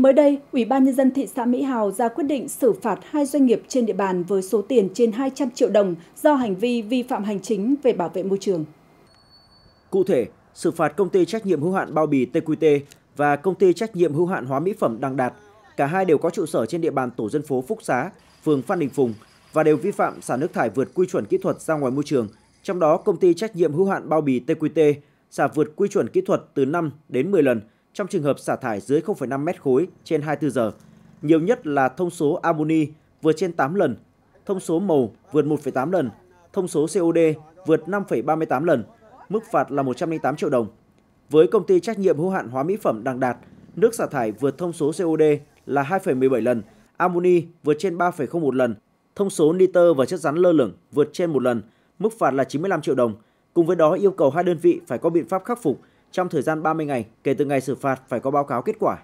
Mới đây, Ủy ban nhân dân thị xã Mỹ Hào ra quyết định xử phạt hai doanh nghiệp trên địa bàn với số tiền trên 200 triệu đồng do hành vi vi phạm hành chính về bảo vệ môi trường. Cụ thể, xử phạt công ty trách nhiệm hữu hạn bao bì TQT và công ty trách nhiệm hữu hạn hóa mỹ phẩm Đăng Đạt. Cả hai đều có trụ sở trên địa bàn tổ dân phố Phúc Xá, phường Phan Đình Phùng và đều vi phạm xả nước thải vượt quy chuẩn kỹ thuật ra ngoài môi trường. Trong đó, công ty trách nhiệm hữu hạn bao bì TQT xả vượt quy chuẩn kỹ thuật từ 5 đến 10 lần – trong trường hợp xả thải dưới 0,5 mét khối trên 24 giờ, nhiều nhất là thông số amoni vượt trên 8 lần, thông số màu vượt 1,8 lần, thông số COD vượt 5,38 lần, mức phạt là 108 triệu đồng. Với công ty trách nhiệm hữu hạn hóa mỹ phẩm Đặng Đạt, nước xả thải vượt thông số COD là 2,17 lần, amoni vượt trên 3,01 lần, thông số nitơ và chất rắn lơ lửng vượt trên 1 lần, mức phạt là 95 triệu đồng. Cùng với đó yêu cầu hai đơn vị phải có biện pháp khắc phục trong thời gian 30 ngày kể từ ngày xử phạt phải có báo cáo kết quả